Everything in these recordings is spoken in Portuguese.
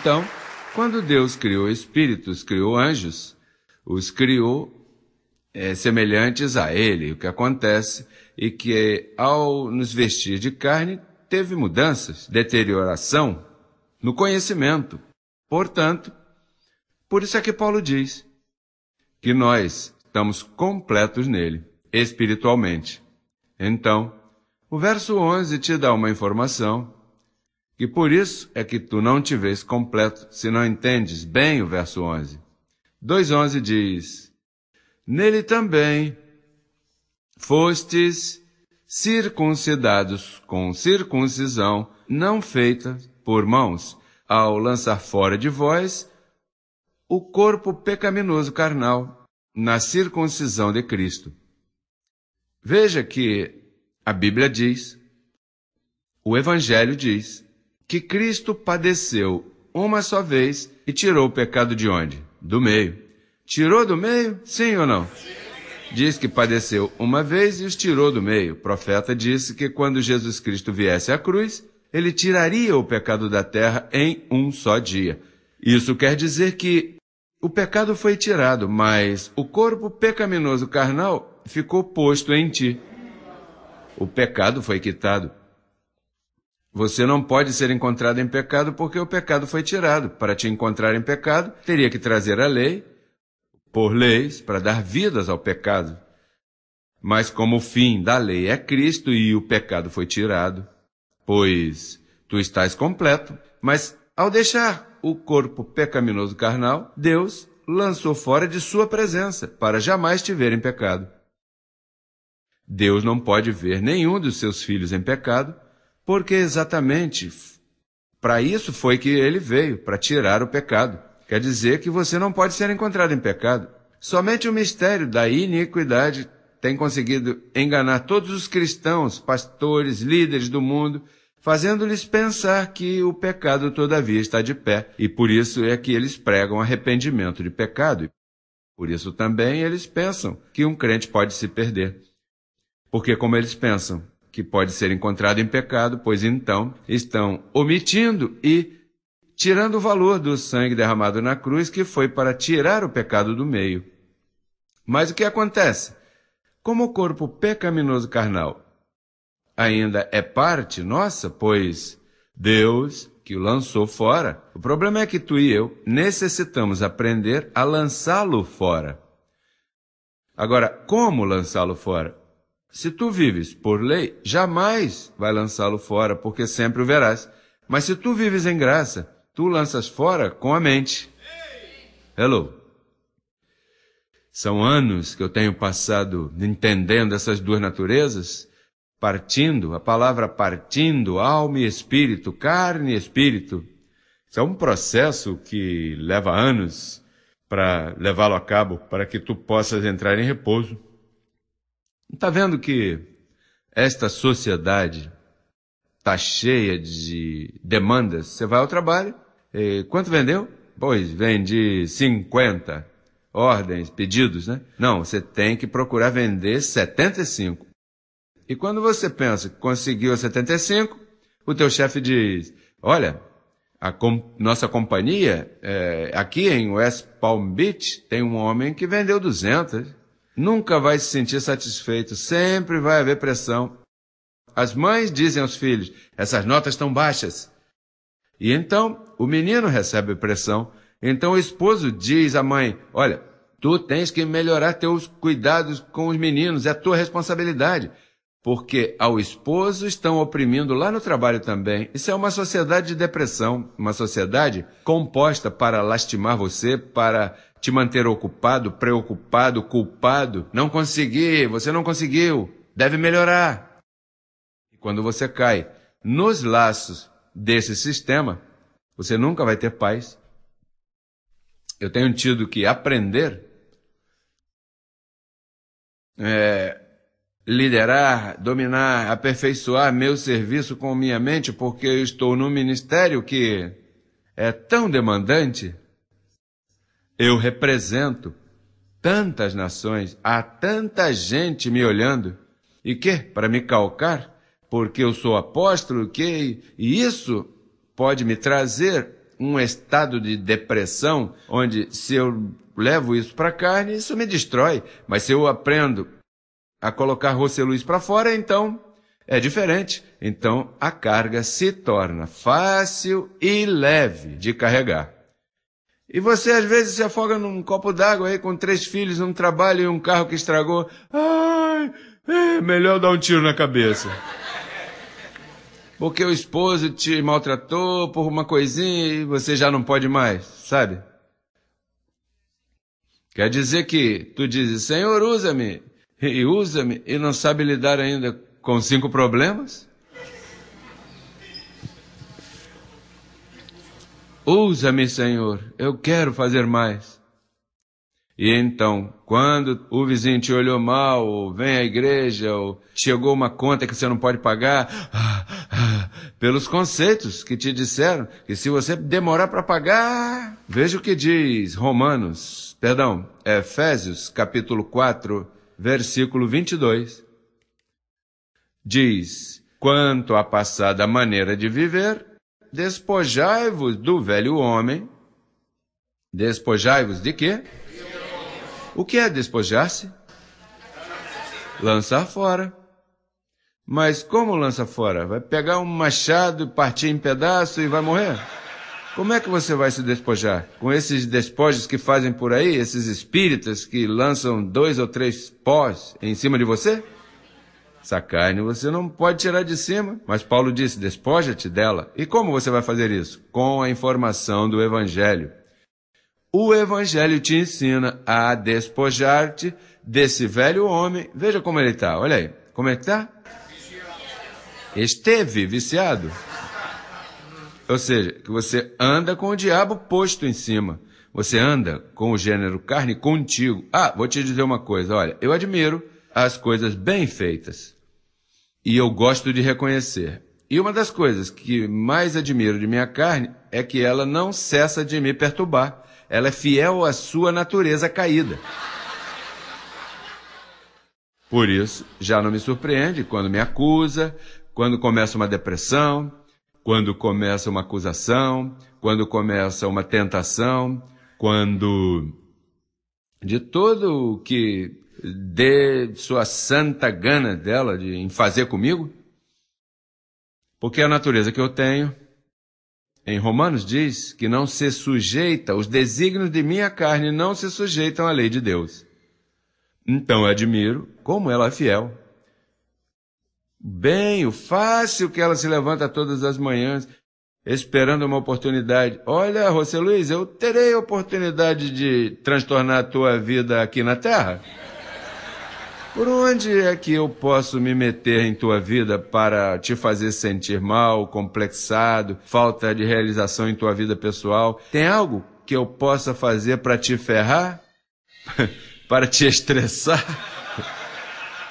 Então, quando Deus criou espíritos, criou anjos, os criou é, semelhantes a ele. O que acontece é que, ao nos vestir de carne, teve mudanças, deterioração no conhecimento. Portanto, por isso é que Paulo diz que nós estamos completos nele, espiritualmente. Então, o verso 11 te dá uma informação que por isso é que tu não te vês completo, se não entendes bem o verso 11. 2.11 diz, Nele também fostes circuncidados com circuncisão não feita por mãos, ao lançar fora de vós o corpo pecaminoso carnal na circuncisão de Cristo. Veja que a Bíblia diz, o Evangelho diz, que Cristo padeceu uma só vez e tirou o pecado de onde? Do meio. Tirou do meio? Sim ou não? Sim. Diz que padeceu uma vez e os tirou do meio. O profeta disse que quando Jesus Cristo viesse à cruz, ele tiraria o pecado da terra em um só dia. Isso quer dizer que o pecado foi tirado, mas o corpo pecaminoso carnal ficou posto em ti. O pecado foi quitado. Você não pode ser encontrado em pecado porque o pecado foi tirado. Para te encontrar em pecado, teria que trazer a lei, por leis, para dar vidas ao pecado. Mas como o fim da lei é Cristo e o pecado foi tirado, pois tu estás completo. Mas ao deixar o corpo pecaminoso carnal, Deus lançou fora de sua presença, para jamais te ver em pecado. Deus não pode ver nenhum dos seus filhos em pecado, porque exatamente para isso foi que ele veio, para tirar o pecado. Quer dizer que você não pode ser encontrado em pecado. Somente o mistério da iniquidade tem conseguido enganar todos os cristãos, pastores, líderes do mundo, fazendo-lhes pensar que o pecado todavia está de pé, e por isso é que eles pregam arrependimento de pecado. Por isso também eles pensam que um crente pode se perder. Porque, como eles pensam que pode ser encontrado em pecado, pois então estão omitindo e tirando o valor do sangue derramado na cruz, que foi para tirar o pecado do meio. Mas o que acontece? Como o corpo pecaminoso carnal ainda é parte nossa, pois Deus que o lançou fora, o problema é que tu e eu necessitamos aprender a lançá-lo fora. Agora, como lançá-lo fora? Se tu vives por lei, jamais vai lançá-lo fora, porque sempre o verás. Mas se tu vives em graça, tu lanças fora com a mente. Hello. São anos que eu tenho passado entendendo essas duas naturezas, partindo, a palavra partindo, alma e espírito, carne e espírito. Isso é um processo que leva anos para levá-lo a cabo, para que tu possas entrar em repouso. Está vendo que esta sociedade está cheia de demandas? Você vai ao trabalho, quanto vendeu? Pois, vende 50 ordens, pedidos, né? Não, você tem que procurar vender 75. E quando você pensa que conseguiu 75, o teu chefe diz, olha, a com, nossa companhia, é, aqui em West Palm Beach, tem um homem que vendeu 200 nunca vai se sentir satisfeito, sempre vai haver pressão. As mães dizem aos filhos: essas notas estão baixas. E então o menino recebe pressão. Então o esposo diz à mãe: olha, tu tens que melhorar teus cuidados com os meninos, é tua responsabilidade. Porque ao esposo estão oprimindo lá no trabalho também. Isso é uma sociedade de depressão, uma sociedade composta para lastimar você, para te manter ocupado, preocupado, culpado. Não consegui, você não conseguiu, deve melhorar. E quando você cai nos laços desse sistema, você nunca vai ter paz. Eu tenho tido que aprender, é, liderar, dominar, aperfeiçoar meu serviço com minha mente, porque eu estou num ministério que é tão demandante eu represento tantas nações, há tanta gente me olhando, e que, para me calcar, porque eu sou apóstolo, que, e isso pode me trazer um estado de depressão, onde se eu levo isso para a carne, isso me destrói, mas se eu aprendo a colocar Roceluz para fora, então é diferente. Então a carga se torna fácil e leve de carregar. E você às vezes se afoga num copo d'água aí com três filhos, um trabalho e um carro que estragou. Ai, é melhor dar um tiro na cabeça. Porque o esposo te maltratou por uma coisinha e você já não pode mais, sabe? Quer dizer que tu dizes, Senhor, usa-me, e usa-me, e não sabe lidar ainda com cinco problemas? Usa-me, Senhor, eu quero fazer mais. E então, quando o vizinho te olhou mal, ou vem à igreja, ou chegou uma conta que você não pode pagar, ah, ah, pelos conceitos que te disseram, que se você demorar para pagar, veja o que diz Romanos, perdão, Efésios, capítulo 4, versículo 22. Diz: Quanto à passada maneira de viver, despojai-vos do velho homem. Despojai-vos de quê? O que é despojar-se? Lançar fora. Mas como lança fora? Vai pegar um machado, partir em pedaço e vai morrer? Como é que você vai se despojar? Com esses despojos que fazem por aí, esses espíritas que lançam dois ou três pós em cima de você? Essa carne você não pode tirar de cima. Mas Paulo disse: despoja-te dela. E como você vai fazer isso? Com a informação do Evangelho. O Evangelho te ensina a despojar-te desse velho homem. Veja como ele está. Olha aí. Como é que está? Esteve viciado. Ou seja, que você anda com o diabo posto em cima. Você anda com o gênero carne contigo. Ah, vou te dizer uma coisa. Olha, eu admiro as coisas bem feitas. E eu gosto de reconhecer. E uma das coisas que mais admiro de minha carne é que ela não cessa de me perturbar. Ela é fiel à sua natureza caída. Por isso, já não me surpreende quando me acusa, quando começa uma depressão, quando começa uma acusação, quando começa uma tentação, quando. de todo o que de sua santa gana dela de, em fazer comigo? Porque a natureza que eu tenho, em Romanos diz que não se sujeita, os desígnios de minha carne não se sujeitam à lei de Deus. Então eu admiro como ela é fiel. Bem, o fácil que ela se levanta todas as manhãs, esperando uma oportunidade. Olha, José Luiz, eu terei a oportunidade de transtornar a tua vida aqui na Terra. Por onde é que eu posso me meter em tua vida para te fazer sentir mal, complexado, falta de realização em tua vida pessoal? Tem algo que eu possa fazer para te ferrar? para te estressar?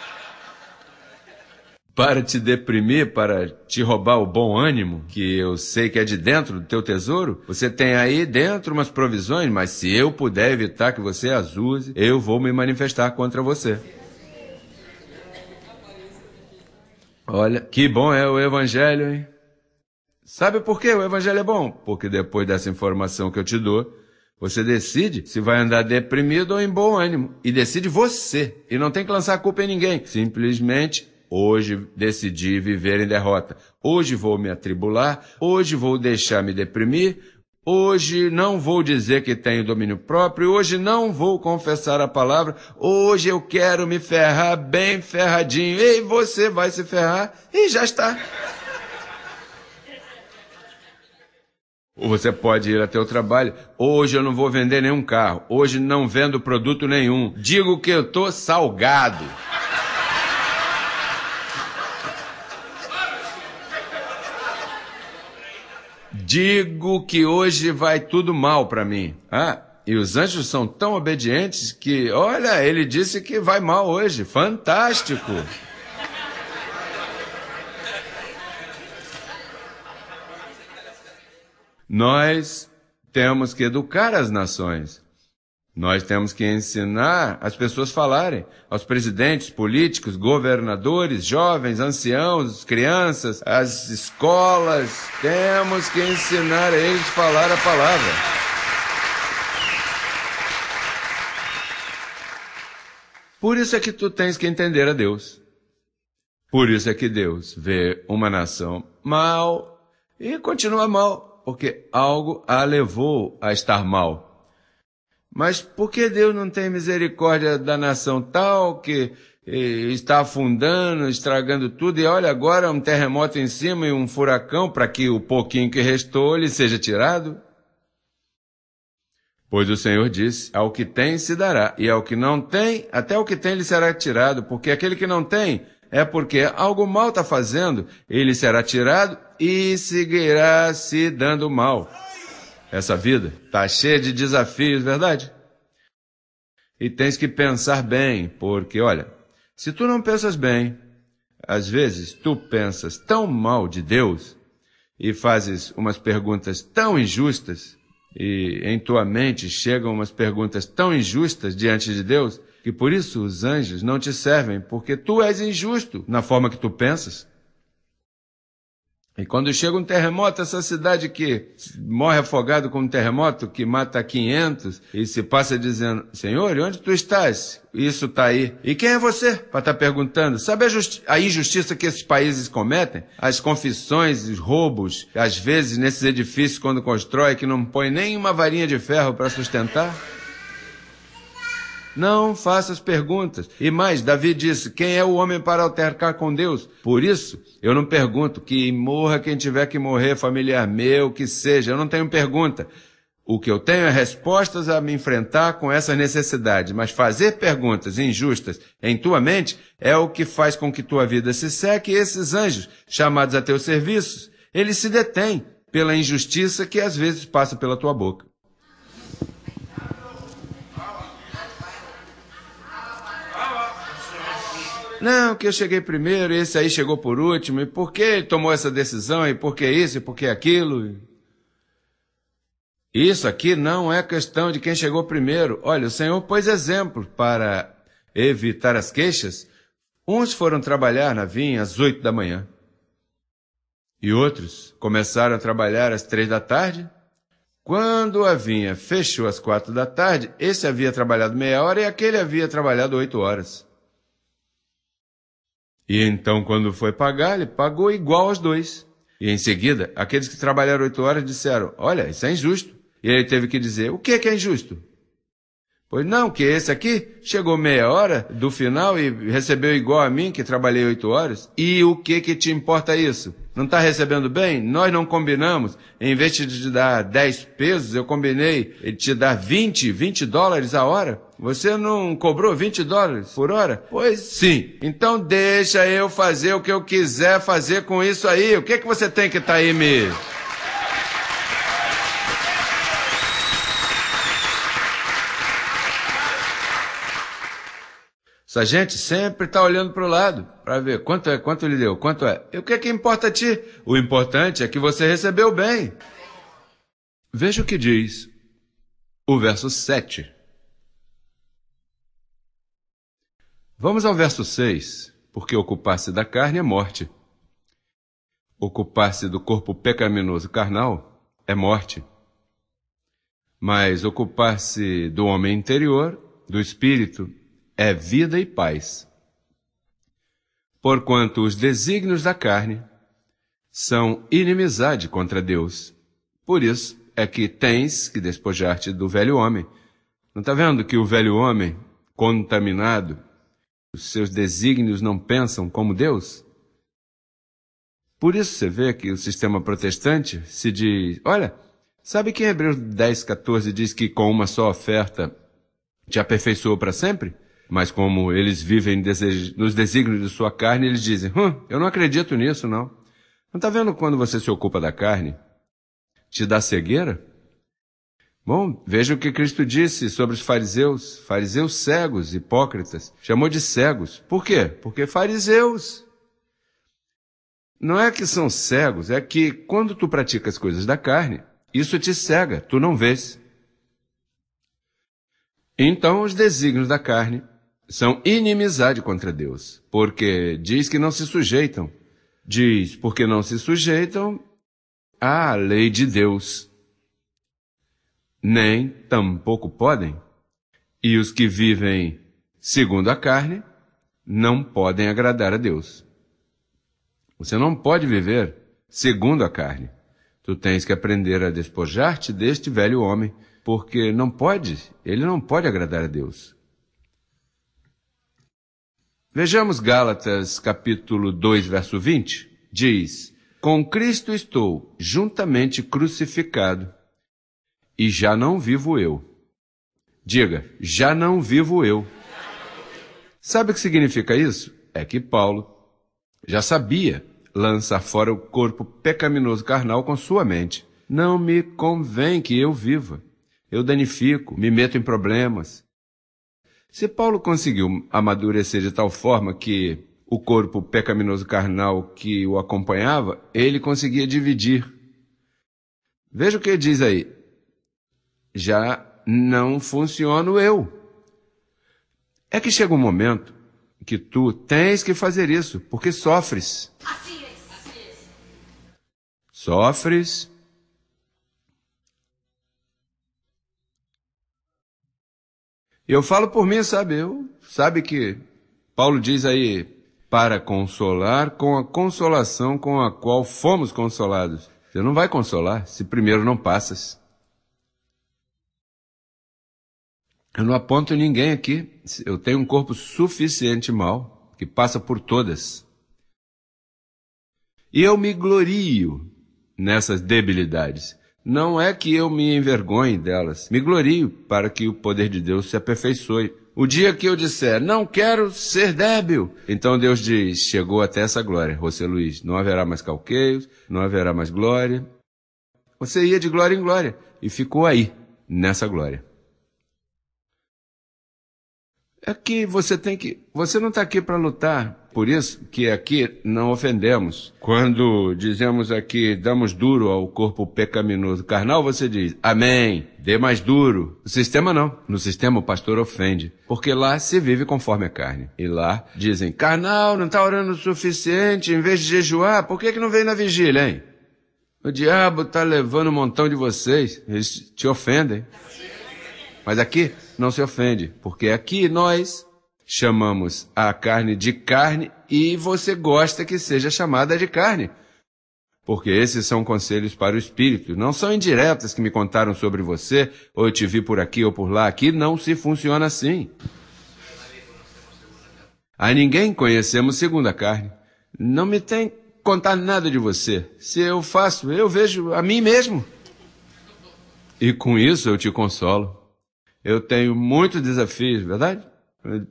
para te deprimir, para te roubar o bom ânimo, que eu sei que é de dentro do teu tesouro, você tem aí dentro umas provisões, mas se eu puder evitar que você as use, eu vou me manifestar contra você. Olha, que bom é o Evangelho, hein? Sabe por que o Evangelho é bom? Porque depois dessa informação que eu te dou, você decide se vai andar deprimido ou em bom ânimo. E decide você. E não tem que lançar a culpa em ninguém. Simplesmente, hoje decidi viver em derrota. Hoje vou me atribular. Hoje vou deixar me deprimir. Hoje não vou dizer que tenho domínio próprio, hoje não vou confessar a palavra, hoje eu quero me ferrar bem ferradinho. Ei, você vai se ferrar e já está. Ou você pode ir até o trabalho. Hoje eu não vou vender nenhum carro. Hoje não vendo produto nenhum. Digo que eu tô salgado. digo que hoje vai tudo mal para mim. Ah, e os anjos são tão obedientes que, olha, ele disse que vai mal hoje. Fantástico! Nós temos que educar as nações. Nós temos que ensinar as pessoas a falarem, aos presidentes, políticos, governadores, jovens, anciãos, crianças, as escolas. Temos que ensinar eles a falar a palavra. Por isso é que tu tens que entender a Deus. Por isso é que Deus vê uma nação mal e continua mal, porque algo a levou a estar mal. Mas por que Deus não tem misericórdia da nação tal que eh, está afundando, estragando tudo, e olha agora um terremoto em cima e um furacão para que o pouquinho que restou lhe seja tirado? Pois o Senhor disse: Ao que tem se dará, e ao que não tem, até o que tem lhe será tirado, porque aquele que não tem é porque algo mal está fazendo, ele será tirado e seguirá se dando mal. Essa vida está cheia de desafios, verdade? E tens que pensar bem, porque olha, se tu não pensas bem, às vezes tu pensas tão mal de Deus e fazes umas perguntas tão injustas, e em tua mente chegam umas perguntas tão injustas diante de Deus, que por isso os anjos não te servem, porque tu és injusto na forma que tu pensas. E quando chega um terremoto, essa cidade que morre afogado com um terremoto, que mata 500, e se passa dizendo, Senhor, onde tu estás? Isso está aí. E quem é você? Para estar tá perguntando. Sabe a, a, injustiça que esses países cometem? As confissões, os roubos, às vezes nesses edifícios quando constrói, que não põe nem uma varinha de ferro para sustentar? Não faças perguntas. E mais, Davi disse: Quem é o homem para altercar com Deus? Por isso, eu não pergunto. Que morra quem tiver que morrer, familiar meu, que seja. Eu não tenho pergunta. O que eu tenho é respostas a me enfrentar com essa necessidade. mas fazer perguntas injustas em tua mente é o que faz com que tua vida se seque e esses anjos, chamados a teus serviços, eles se detêm pela injustiça que às vezes passa pela tua boca. Não, que eu cheguei primeiro, esse aí chegou por último, e por que ele tomou essa decisão, e por que isso, e por que aquilo? Isso aqui não é questão de quem chegou primeiro. Olha, o Senhor pôs exemplo para evitar as queixas. Uns foram trabalhar na vinha às oito da manhã. E outros começaram a trabalhar às três da tarde. Quando a vinha fechou às quatro da tarde, esse havia trabalhado meia hora e aquele havia trabalhado oito horas. E então, quando foi pagar, ele pagou igual aos dois. E em seguida, aqueles que trabalharam oito horas disseram: Olha, isso é injusto. E ele teve que dizer: O que é, que é injusto? Pois não, que esse aqui chegou meia hora do final e recebeu igual a mim, que trabalhei oito horas. E o que que te importa isso? Não está recebendo bem? Nós não combinamos. Em vez de te dar dez pesos, eu combinei ele te dar vinte vinte dólares a hora. Você não cobrou vinte dólares por hora? Pois sim. Então deixa eu fazer o que eu quiser fazer com isso aí. O que que você tem que estar tá aí me... Essa gente sempre está olhando para o lado para ver quanto é, quanto lhe deu, quanto é. E o que é que importa a ti? O importante é que você recebeu bem. Veja o que diz o verso 7. Vamos ao verso 6, porque ocupar-se da carne é morte. Ocupar-se do corpo pecaminoso carnal é morte. Mas ocupar-se do homem interior, do espírito, é vida e paz. Porquanto os desígnios da carne são inimizade contra Deus. Por isso é que tens que despojar-te do velho homem. Não está vendo que o velho homem, contaminado, os seus desígnios não pensam como Deus? Por isso você vê que o sistema protestante se diz: olha, sabe que Hebreus 10, 14 diz que com uma só oferta te aperfeiçoou para sempre? Mas como eles vivem nos desígnios de sua carne, eles dizem, hum, eu não acredito nisso, não. Não está vendo quando você se ocupa da carne? Te dá cegueira? Bom, veja o que Cristo disse sobre os fariseus, fariseus cegos, hipócritas. Chamou de cegos. Por quê? Porque fariseus. Não é que são cegos, é que quando tu praticas coisas da carne, isso te cega, tu não vês. Então os desígnios da carne são inimizade contra Deus, porque diz que não se sujeitam. Diz, porque não se sujeitam à lei de Deus, nem tampouco podem. E os que vivem segundo a carne não podem agradar a Deus. Você não pode viver segundo a carne. Tu tens que aprender a despojar-te deste velho homem, porque não pode, ele não pode agradar a Deus. Vejamos Gálatas capítulo 2, verso 20. Diz: Com Cristo estou juntamente crucificado, e já não vivo eu. Diga, já não vivo eu. Sabe o que significa isso? É que Paulo já sabia lançar fora o corpo pecaminoso carnal com sua mente. Não me convém que eu viva. Eu danifico, me meto em problemas, se Paulo conseguiu amadurecer de tal forma que o corpo pecaminoso carnal que o acompanhava, ele conseguia dividir. Veja o que ele diz aí. Já não funciono eu. É que chega um momento que tu tens que fazer isso, porque sofres. Assim é. Assim é. Sofres, Eu falo por mim, sabe? Eu, sabe que Paulo diz aí, para consolar com a consolação com a qual fomos consolados. Você não vai consolar se primeiro não passas. Eu não aponto ninguém aqui. Eu tenho um corpo suficiente mal que passa por todas. E eu me glorio nessas debilidades. Não é que eu me envergonhe delas, me glorio para que o poder de Deus se aperfeiçoe. O dia que eu disser, não quero ser débil, então Deus diz, chegou até essa glória, José Luiz, não haverá mais calqueios, não haverá mais glória. Você ia de glória em glória e ficou aí, nessa glória. É que você tem que. Você não está aqui para lutar. Por isso que aqui não ofendemos. Quando dizemos aqui, damos duro ao corpo pecaminoso carnal, você diz, Amém, dê mais duro. No sistema não. No sistema o pastor ofende. Porque lá se vive conforme a carne. E lá dizem, carnal, não está orando o suficiente, em vez de jejuar, por que, que não vem na vigília, hein? O diabo está levando um montão de vocês. Eles te ofendem. Sim. Mas aqui não se ofende, porque aqui nós chamamos a carne de carne e você gosta que seja chamada de carne. Porque esses são conselhos para o espírito, não são indiretas que me contaram sobre você, ou eu te vi por aqui ou por lá. Aqui não se funciona assim. A ninguém conhecemos segundo a carne. Não me tem contar nada de você. Se eu faço, eu vejo a mim mesmo. E com isso eu te consolo. Eu tenho muitos desafios, verdade?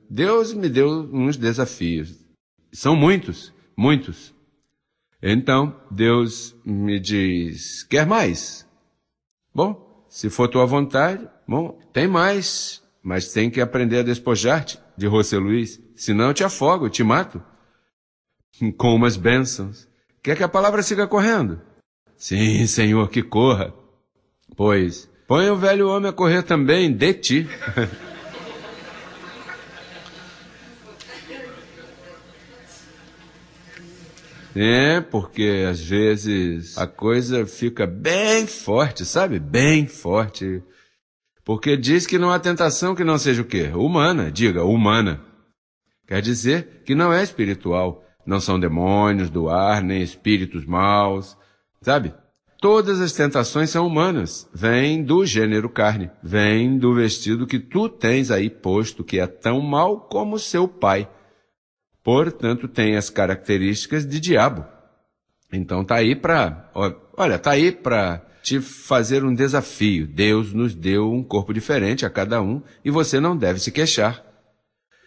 Deus me deu uns desafios. São muitos, muitos. Então, Deus me diz: quer mais? Bom, se for tua vontade, bom, tem mais, mas tem que aprender a despojar-te de José Luiz, senão eu te afogo, eu te mato com umas bênçãos. Quer que a palavra siga correndo? Sim, Senhor, que corra. Pois Põe o velho homem a correr também, de ti. É, porque às vezes a coisa fica bem forte, sabe? Bem forte. Porque diz que não há tentação que não seja o quê? Humana, diga, humana. Quer dizer que não é espiritual. Não são demônios do ar, nem espíritos maus, sabe? Todas as tentações são humanas, vêm do gênero carne, vêm do vestido que tu tens aí posto, que é tão mau como seu pai. Portanto, tem as características de diabo. Então tá aí para, olha, tá aí para te fazer um desafio. Deus nos deu um corpo diferente a cada um e você não deve se queixar.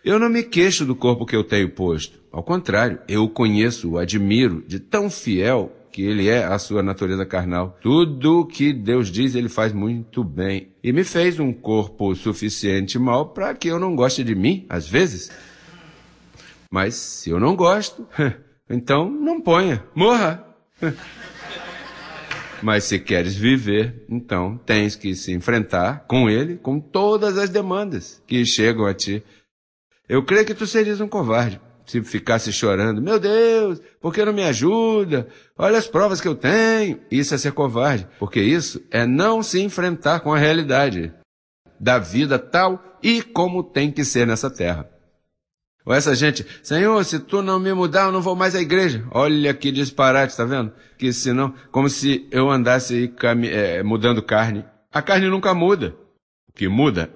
Eu não me queixo do corpo que eu tenho posto. Ao contrário, eu o conheço, o admiro, de tão fiel que ele é a sua natureza carnal. Tudo o que Deus diz, ele faz muito bem. E me fez um corpo suficiente mal para que eu não goste de mim, às vezes. Mas se eu não gosto, então não ponha, morra. Mas se queres viver, então tens que se enfrentar com ele, com todas as demandas que chegam a ti. Eu creio que tu serias um covarde se ficasse chorando, meu Deus, por que não me ajuda? Olha as provas que eu tenho. Isso é ser covarde, porque isso é não se enfrentar com a realidade da vida tal e como tem que ser nessa terra. Ou essa gente, Senhor, se tu não me mudar, eu não vou mais à igreja. Olha que disparate, tá vendo? Que senão, como se eu andasse é, mudando carne. A carne nunca muda. O que muda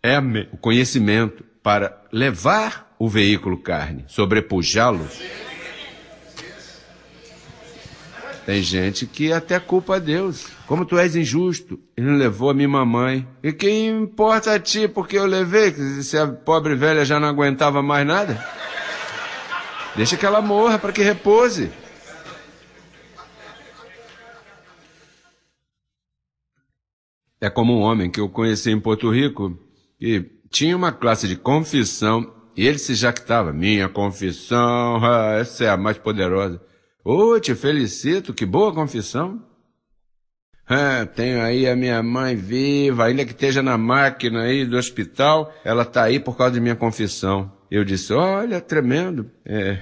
é o conhecimento para levar o veículo carne, sobrepujá-lo. Tem gente que até culpa a Deus. Como tu és injusto, ele não levou a minha mamãe. E quem importa a ti porque eu levei? Se a pobre velha já não aguentava mais nada? Deixa que ela morra para que repouse. É como um homem que eu conheci em Porto Rico, que tinha uma classe de confissão e ele se jactava. Minha confissão, ah, essa é a mais poderosa. Ô, oh, te felicito, que boa confissão. Ah, tenho aí a minha mãe viva, ainda que esteja na máquina aí do hospital, ela está aí por causa de minha confissão. Eu disse, olha, tremendo. É,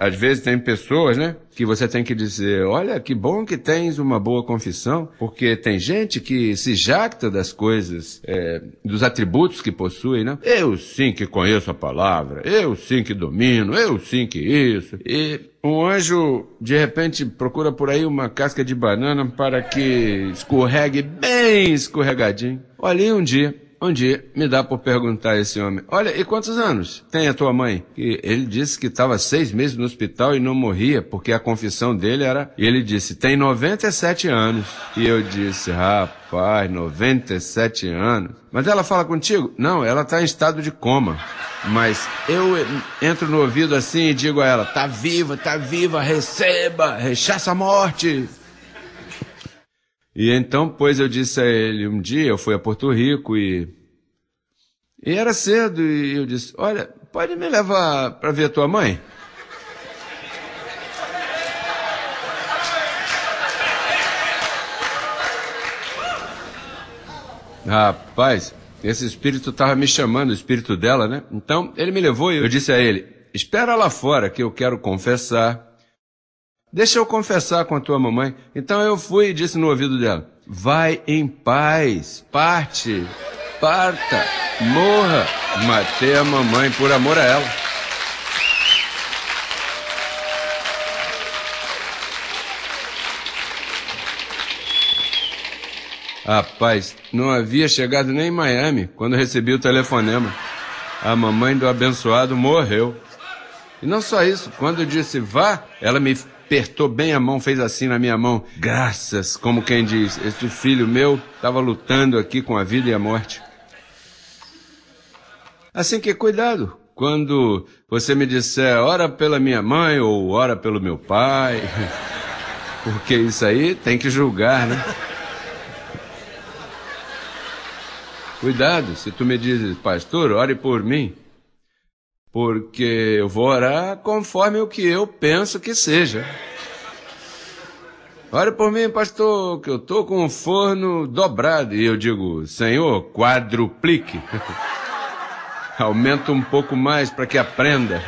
às vezes tem pessoas, né, que você tem que dizer, olha, que bom que tens uma boa confissão, porque tem gente que se jacta das coisas, é, dos atributos que possui, né? Eu sim que conheço a palavra, eu sim que domino, eu sim que isso. E um anjo, de repente, procura por aí uma casca de banana para que escorregue bem escorregadinho. Olhei um dia, um dia me dá por perguntar a esse homem: Olha, e quantos anos tem a tua mãe? E ele disse que estava seis meses no hospital e não morria, porque a confissão dele era. E ele disse: Tem 97 anos. E eu disse: Rapaz, 97 anos. Mas ela fala contigo? Não, ela está em estado de coma. Mas eu entro no ouvido assim e digo a ela: Tá viva, tá viva, receba, rechaça a morte. E então, pois eu disse a ele, um dia eu fui a Porto Rico e. E era cedo, e eu disse: Olha, pode me levar para ver a tua mãe? Rapaz, esse espírito estava me chamando, o espírito dela, né? Então ele me levou e eu disse a ele: Espera lá fora que eu quero confessar Deixa eu confessar com a tua mamãe. Então eu fui e disse no ouvido dela: Vai em paz, parte, parta, morra. Matei a mamãe por amor a ela. Rapaz, não havia chegado nem em Miami quando recebi o telefonema. A mamãe do abençoado morreu. E não só isso, quando eu disse vá, ela me apertou bem a mão, fez assim na minha mão. Graças, como quem diz, este filho meu estava lutando aqui com a vida e a morte. Assim que cuidado, quando você me disser ora pela minha mãe ou ora pelo meu pai, porque isso aí tem que julgar, né? Cuidado, se tu me dizes, pastor, ore por mim porque eu vou orar conforme o que eu penso que seja. Ore por mim, pastor, que eu estou com o forno dobrado. E eu digo, Senhor, quadruplique. Aumenta um pouco mais para que aprenda.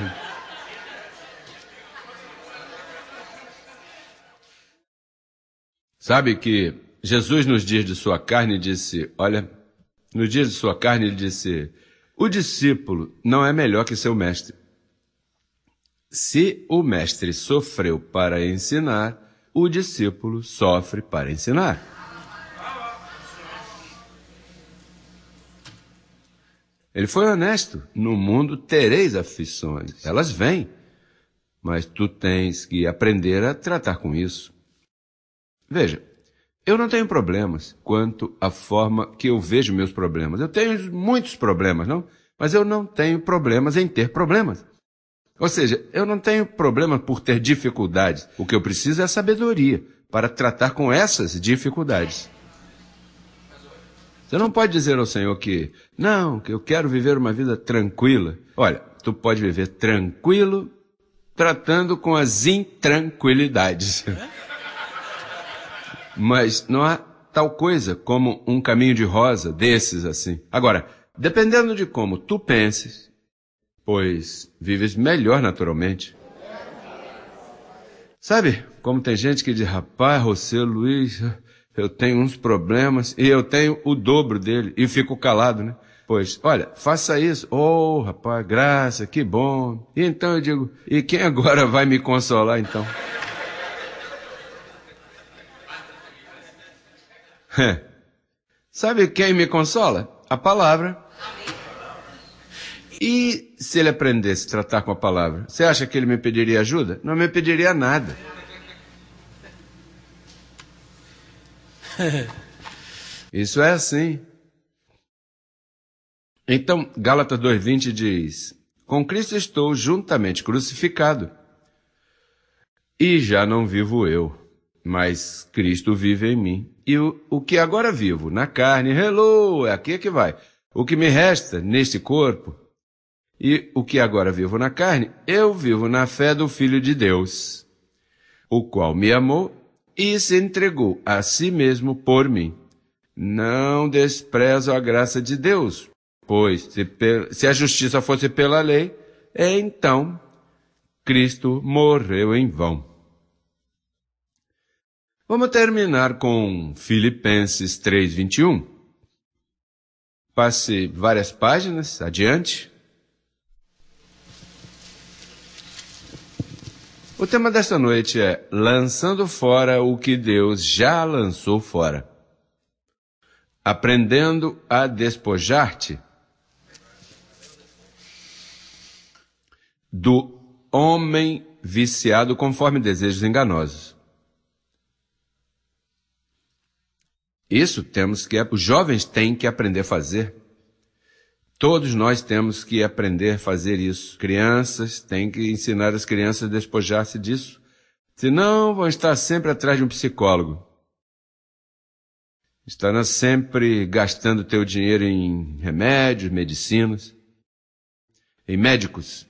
Sabe que Jesus, nos dias de sua carne, disse: Olha, nos dias de sua carne, ele disse: o discípulo não é melhor que seu mestre. Se o mestre sofreu para ensinar, o discípulo sofre para ensinar. Ele foi honesto. No mundo tereis aflições, elas vêm, mas tu tens que aprender a tratar com isso. Veja, eu não tenho problemas quanto à forma que eu vejo meus problemas. Eu tenho muitos problemas, não? Mas eu não tenho problemas em ter problemas. Ou seja, eu não tenho problema por ter dificuldades. O que eu preciso é sabedoria para tratar com essas dificuldades. Você não pode dizer ao Senhor que, não, que eu quero viver uma vida tranquila. Olha, tu pode viver tranquilo tratando com as intranquilidades. É? Mas não há tal coisa como um caminho de rosa desses assim. Agora, dependendo de como tu penses, pois vives melhor naturalmente. Sabe como tem gente que diz, rapaz, você, Luiz, eu tenho uns problemas e eu tenho o dobro dele e fico calado, né? Pois, olha, faça isso. Oh, rapaz, graça, que bom. E então eu digo, e quem agora vai me consolar então? É. Sabe quem me consola? A palavra. E se ele aprendesse a tratar com a palavra? Você acha que ele me pediria ajuda? Não me pediria nada. Isso é assim. Então, Gálatas 2,20 diz: Com Cristo estou juntamente crucificado. E já não vivo eu, mas Cristo vive em mim e o, o que agora vivo, na carne, hello, é aqui é que vai. O que me resta neste corpo, e o que agora vivo na carne, eu vivo na fé do Filho de Deus, o qual me amou e se entregou a si mesmo por mim. Não desprezo a graça de Deus, pois se, se a justiça fosse pela lei, então Cristo morreu em vão. Vamos terminar com Filipenses 3:21. Passe várias páginas adiante. O tema desta noite é lançando fora o que Deus já lançou fora. Aprendendo a despojar-te do homem viciado conforme desejos enganosos. Isso temos que os jovens têm que aprender a fazer. Todos nós temos que aprender a fazer isso. Crianças têm que ensinar as crianças a despojar-se disso. Senão vão estar sempre atrás de um psicólogo. Estarão sempre gastando teu dinheiro em remédios, medicinas, em médicos.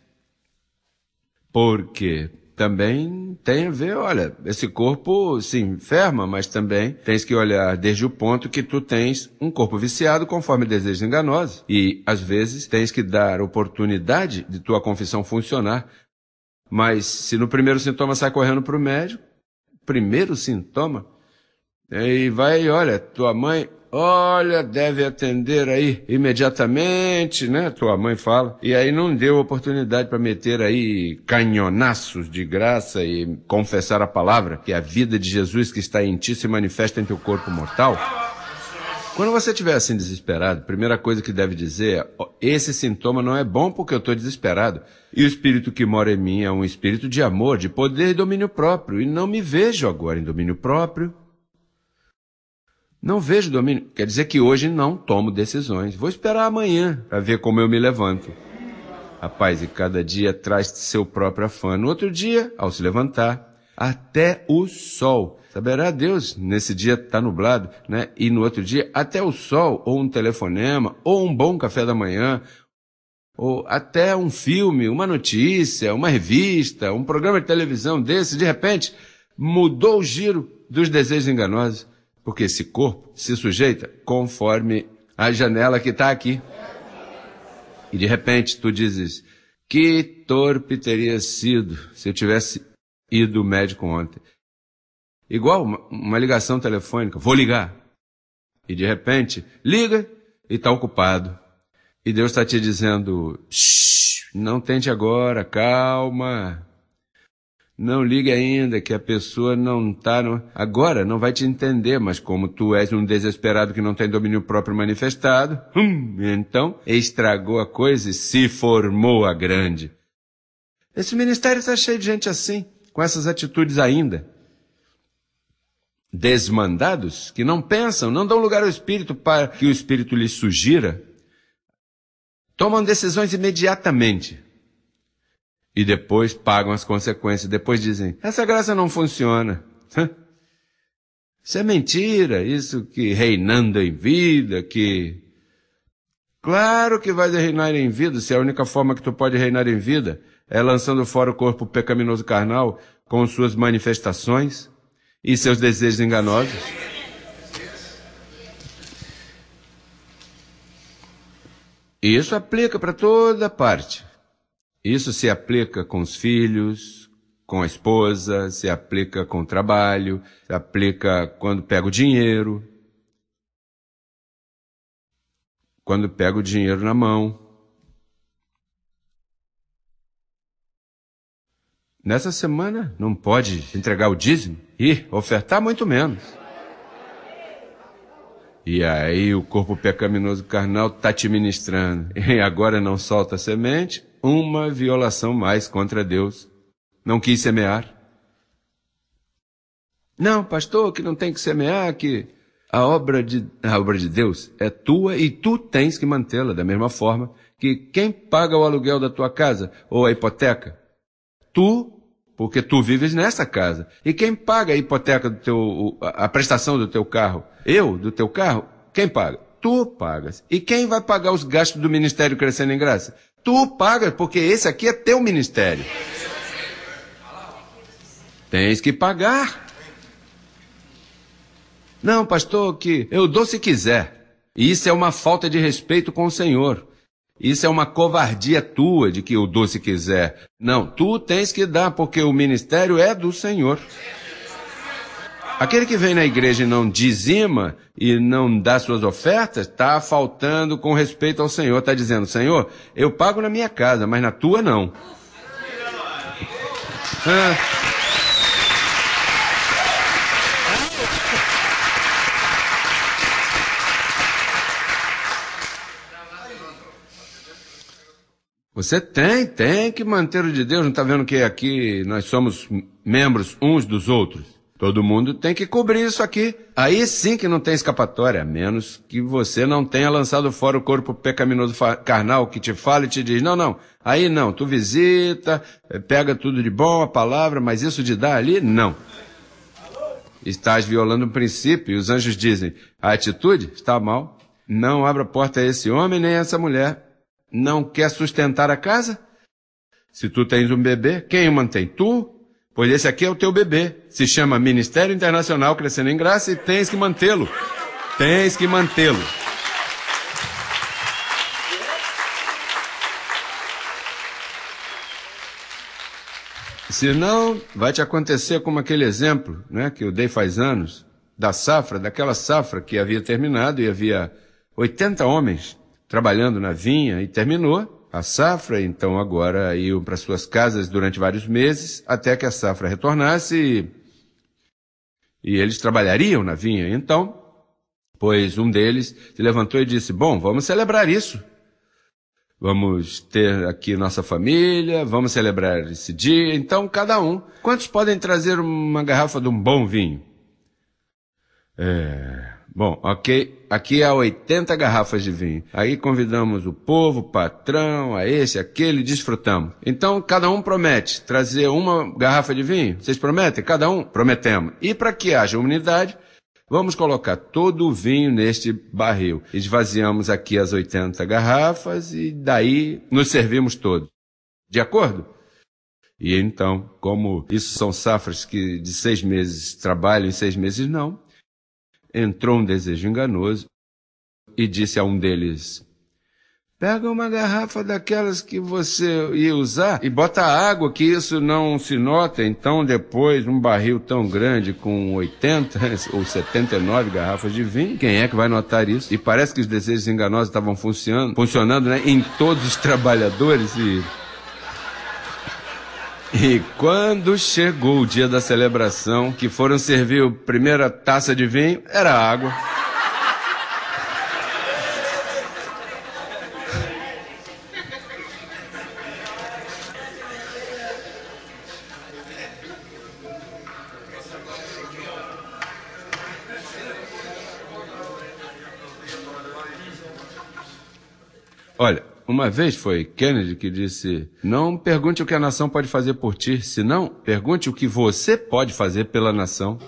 Por quê? também tem a ver, olha, esse corpo se enferma, mas também tens que olhar desde o ponto que tu tens um corpo viciado conforme desejos enganosos. E, às vezes, tens que dar oportunidade de tua confissão funcionar. Mas se no primeiro sintoma sai correndo para o médico, primeiro sintoma, e vai, olha, tua mãe olha, deve atender aí imediatamente, né? Tua mãe fala. E aí não deu oportunidade para meter aí canhonaços de graça e confessar a palavra que a vida de Jesus que está em ti se manifesta em teu corpo mortal. Quando você estiver assim desesperado, a primeira coisa que deve dizer é: esse sintoma não é bom porque eu estou desesperado. E o espírito que mora em mim é um espírito de amor, de poder e domínio próprio. E não me vejo agora em domínio próprio, não vejo domínio. Quer dizer que hoje não tomo decisões. Vou esperar amanhã para ver como eu me levanto. Rapaz, e cada dia traz seu próprio afã. No outro dia, ao se levantar, até o sol. Saberá Deus, nesse dia está nublado, né? E no outro dia, até o sol, ou um telefonema, ou um bom café da manhã, ou até um filme, uma notícia, uma revista, um programa de televisão desse, de repente, mudou o giro dos desejos enganosos porque esse corpo se sujeita conforme a janela que está aqui. E de repente tu dizes, que torpe teria sido se eu tivesse ido ao médico ontem. Igual uma, uma ligação telefônica, vou ligar. E de repente, liga e está ocupado. E Deus está te dizendo, não tente agora, calma. Não ligue ainda que a pessoa não está no... agora, não vai te entender, mas como tu és um desesperado que não tem domínio próprio manifestado, hum, então estragou a coisa e se formou a grande. Esse ministério está cheio de gente assim, com essas atitudes ainda. Desmandados, que não pensam, não dão lugar ao Espírito para que o Espírito lhes sugira, tomam decisões imediatamente e depois pagam as consequências. Depois dizem: essa graça não funciona. Isso é mentira, isso que reinando em vida, que. Claro que vai reinar em vida, se é a única forma que tu pode reinar em vida é lançando fora o corpo pecaminoso carnal com suas manifestações e seus desejos enganosos. isso aplica para toda parte. Isso se aplica com os filhos, com a esposa, se aplica com o trabalho, se aplica quando pega o dinheiro. Quando pega o dinheiro na mão. Nessa semana não pode entregar o dízimo e ofertar muito menos. E aí o corpo pecaminoso carnal está te ministrando. E agora não solta a semente, uma violação mais contra Deus. Não quis semear. Não, pastor, que não tem que semear, que a obra de, a obra de Deus é tua e tu tens que mantê-la, da mesma forma que quem paga o aluguel da tua casa ou a hipoteca? Tu, porque tu vives nessa casa. E quem paga a hipoteca do teu, a prestação do teu carro? Eu, do teu carro? Quem paga? Tu pagas. E quem vai pagar os gastos do Ministério Crescendo em Graça? tu pagas, porque esse aqui é teu ministério. Tens que pagar. Não, pastor, que eu dou se quiser. Isso é uma falta de respeito com o Senhor. Isso é uma covardia tua de que eu dou se quiser. Não, tu tens que dar, porque o ministério é do Senhor. Aquele que vem na igreja e não dizima e não dá suas ofertas, está faltando com respeito ao Senhor. Está dizendo, Senhor, eu pago na minha casa, mas na tua não. Ah. Você tem, tem que manter o de Deus. Não está vendo que aqui nós somos membros uns dos outros? Todo mundo tem que cobrir isso aqui. Aí sim que não tem escapatória, a menos que você não tenha lançado fora o corpo pecaminoso carnal que te fala e te diz, não, não, aí não, tu visita, eh, pega tudo de bom, a palavra, mas isso de dar ali, não. Estás violando um princípio, e os anjos dizem, a atitude está mal, não abra porta a esse homem nem a essa mulher. Não quer sustentar a casa? Se tu tens um bebê, quem o mantém? Tu? Pois esse aqui é o teu bebê. Se chama Ministério Internacional Crescendo em Graça e tens que mantê-lo. Tens que mantê-lo. Senão, vai te acontecer como aquele exemplo né, que eu dei faz anos, da safra, daquela safra que havia terminado e havia 80 homens trabalhando na vinha e terminou, a safra, então agora iam para suas casas durante vários meses, até que a safra retornasse e, e eles trabalhariam na vinha. Então, pois um deles se levantou e disse: Bom, vamos celebrar isso. Vamos ter aqui nossa família, vamos celebrar esse dia. Então, cada um. Quantos podem trazer uma garrafa de um bom vinho? É. Bom, ok. Aqui há 80 garrafas de vinho. Aí convidamos o povo, o patrão, a esse, aquele, desfrutamos. Então, cada um promete trazer uma garrafa de vinho. Vocês prometem? Cada um? Prometemos. E para que haja unidade, vamos colocar todo o vinho neste barril. Esvaziamos aqui as 80 garrafas e daí nos servimos todos. De acordo? E então, como isso são safras que de seis meses trabalham e seis meses não, entrou um desejo enganoso e disse a um deles: Pega uma garrafa daquelas que você ia usar e bota água, que isso não se nota. Então, depois, um barril tão grande com 80 ou 79 garrafas de vinho, quem é que vai notar isso? E parece que os desejos enganosos estavam funcionando, funcionando né, em todos os trabalhadores e e quando chegou o dia da celebração, que foram servir a primeira taça de vinho, era água. Olha, uma vez foi Kennedy que disse: Não pergunte o que a nação pode fazer por ti, senão pergunte o que você pode fazer pela nação.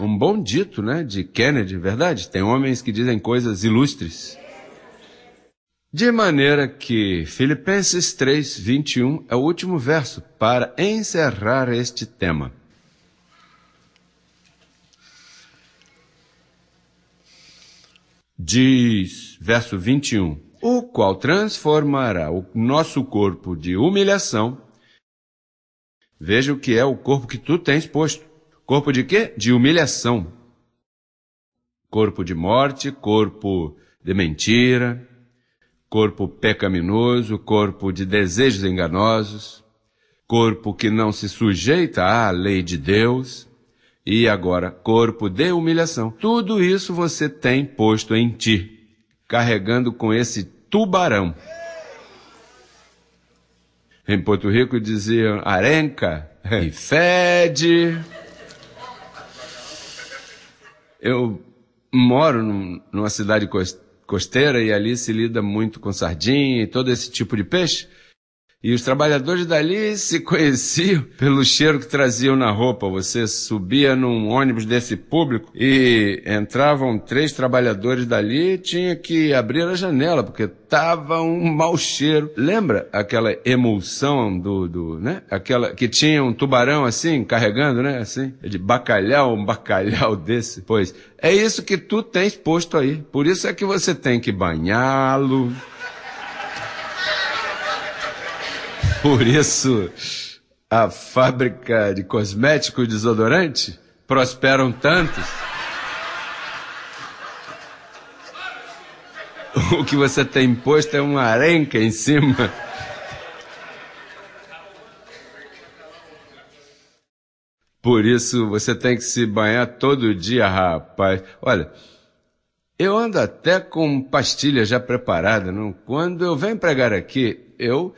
Um bom dito, né, de Kennedy, verdade? Tem homens que dizem coisas ilustres. De maneira que Filipenses 3, 21 é o último verso para encerrar este tema. Diz, verso 21 qual transformará o nosso corpo de humilhação. Veja o que é o corpo que tu tens posto. Corpo de quê? De humilhação. Corpo de morte, corpo de mentira, corpo pecaminoso, corpo de desejos enganosos, corpo que não se sujeita à lei de Deus, e agora corpo de humilhação. Tudo isso você tem posto em ti, carregando com esse tubarão. Em Porto Rico diziam arenca é. e fede. Eu moro numa cidade costeira e ali se lida muito com sardinha e todo esse tipo de peixe. E os trabalhadores dali se conheciam pelo cheiro que traziam na roupa. Você subia num ônibus desse público e entravam três trabalhadores dali, tinha que abrir a janela, porque tava um mau cheiro. Lembra aquela emulsão do, do, né? Aquela que tinha um tubarão assim, carregando, né? Assim, de bacalhau, um bacalhau desse. Pois, é isso que tu tens posto aí. Por isso é que você tem que banhá-lo Por isso, a fábrica de cosméticos e desodorante prosperam tantos. O que você tem posto é uma arenca em cima. Por isso você tem que se banhar todo dia, rapaz. Olha, eu ando até com pastilha já preparada. Não? Quando eu venho pregar aqui, eu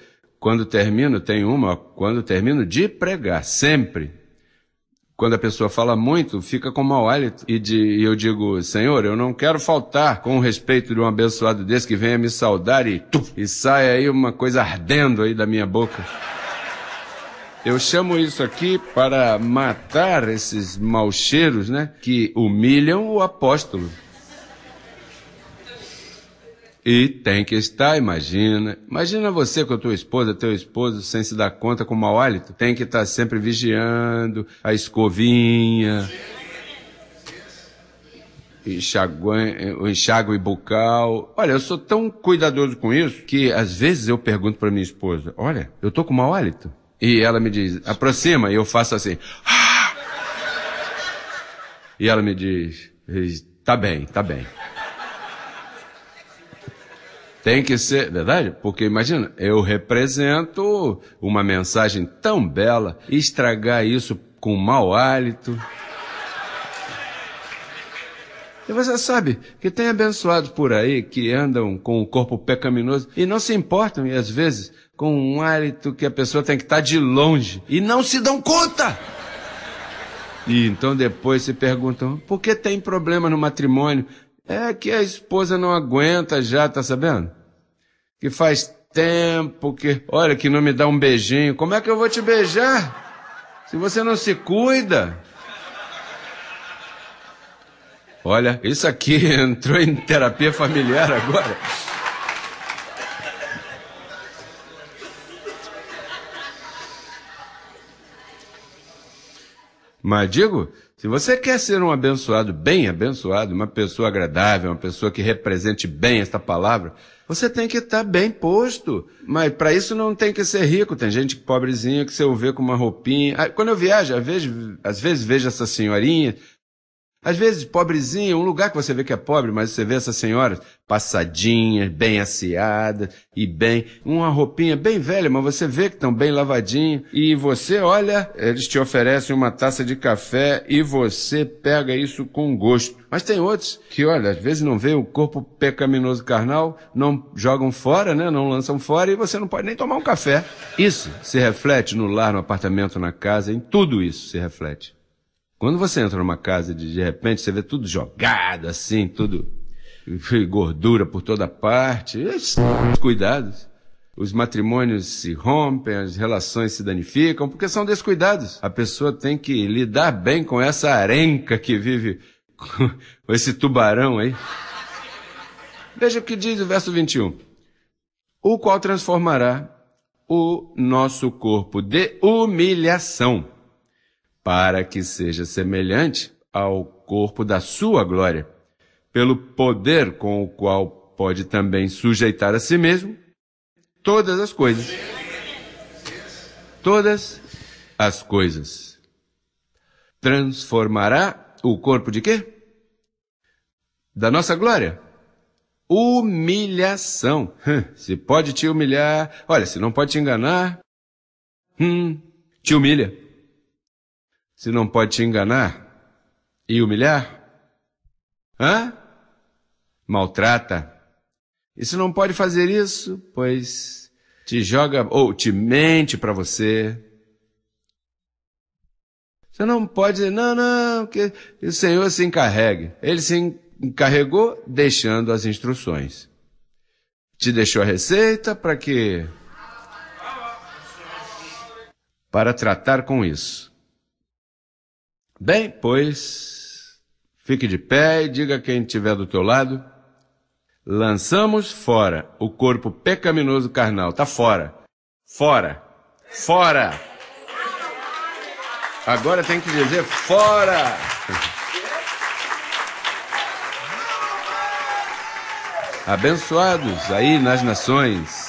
quando termino, tem uma, quando termino de pregar, sempre. Quando a pessoa fala muito, fica com mau hálito e, de, e eu digo, Senhor, eu não quero faltar com o respeito de um abençoado desse que venha me saudar e, tuf, e sai aí uma coisa ardendo aí da minha boca. Eu chamo isso aqui para matar esses maus cheiros, né? Que humilham o apóstolo. E tem que estar, imagina. Imagina você com a tua esposa, teu esposo, sem se dar conta com o mau hálito. Tem que estar sempre vigiando a escovinha. o Enxágue bucal. Olha, eu sou tão cuidadoso com isso que às vezes eu pergunto para minha esposa: Olha, eu tô com mau hálito. E ela me diz: Aproxima. E eu faço assim. Ah! E ela me diz: Tá bem, tá bem. Tem que ser, verdade? Porque imagina, eu represento uma mensagem tão bela, estragar isso com mau hálito. E você sabe que tem abençoados por aí que andam com o corpo pecaminoso e não se importam, e às vezes, com um hálito que a pessoa tem que estar tá de longe e não se dão conta. E então depois se perguntam, por que tem problema no matrimônio? É que a esposa não aguenta já, tá sabendo? Que faz tempo que, olha, que não me dá um beijinho. Como é que eu vou te beijar? Se você não se cuida. Olha, isso aqui entrou em terapia familiar agora. Mas digo, se você quer ser um abençoado, bem abençoado, uma pessoa agradável, uma pessoa que represente bem esta palavra, você tem que estar bem posto. Mas para isso não tem que ser rico. Tem gente pobrezinha que você o vê com uma roupinha. Ah, quando eu viajo, às vezes, às vezes vejo essa senhorinha às vezes, pobrezinha, um lugar que você vê que é pobre, mas você vê essas senhoras passadinhas, bem asseadas e bem, uma roupinha bem velha, mas você vê que estão bem lavadinhas. E você olha, eles te oferecem uma taça de café e você pega isso com gosto. Mas tem outros que, olha, às vezes não vê o corpo pecaminoso carnal, não jogam fora, né? Não lançam fora e você não pode nem tomar um café. Isso se reflete no lar, no apartamento, na casa, em tudo isso se reflete. Quando você entra numa casa de, de repente, você vê tudo jogado, assim, tudo gordura por toda parte, descuidados. cuidados. Os matrimônios se rompem, as relações se danificam, porque são descuidados. A pessoa tem que lidar bem com essa arenca que vive, com esse tubarão aí. Veja o que diz o verso 21. O qual transformará o nosso corpo de humilhação para que seja semelhante ao corpo da sua glória, pelo poder com o qual pode também sujeitar a si mesmo todas as coisas. Todas as coisas. Transformará o corpo de quê? Da nossa glória. Humilhação. Se pode te humilhar. Olha, se não pode te enganar, hum, te humilha se não pode te enganar e humilhar? Hã? Maltrata. E se não pode fazer isso, pois te joga ou te mente para você. Você não pode dizer, não, não, que o Senhor se encarregue. Ele se encarregou deixando as instruções. Te deixou a receita para que? Para tratar com isso. Bem, pois, fique de pé e diga a quem estiver do teu lado: lançamos fora o corpo pecaminoso carnal, tá fora. Fora. Fora. Agora tem que dizer fora. Abençoados aí nas nações.